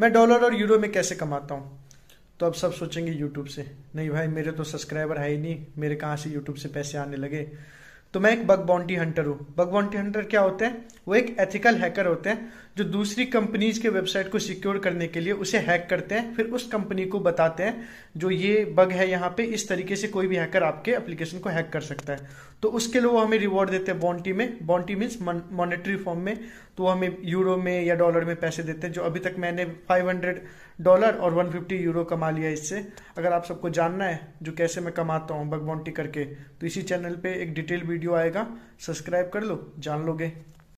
मैं डॉलर और यूरो में कैसे कमाता हूँ तो अब सब सोचेंगे यूट्यूब से नहीं भाई मेरे तो सब्सक्राइबर है ही नहीं मेरे कहाँ से यूट्यूब से पैसे आने लगे तो मैं एक बग बाउंटी हंटर हूँ बग बाउंटी हंटर क्या होते हैं वो एक एथिकल हैकर होते हैं जो दूसरी कंपनीज के वेबसाइट को सिक्योर करने के लिए उसे हैक करते हैं फिर उस कंपनी को बताते हैं जो ये बग है यहाँ पे इस तरीके से कोई भी हैकर आपके एप्लीकेशन को हैक कर सकता है तो उसके लिए वो हमें रिवॉर्ड देते हैं बॉन्टी में बॉन्टी मीन्स मॉनिटरी फॉर्म में तो वो हमें यूरो में या डॉलर में पैसे देते हैं जो अभी तक मैंने फाइव हंड्रेड डॉलर और 150 यूरो कमा लिया इससे अगर आप सबको जानना है जो कैसे मैं कमाता हूँ बगबॉन्टी करके तो इसी चैनल पे एक डिटेल वीडियो आएगा सब्सक्राइब कर लो जान लोगे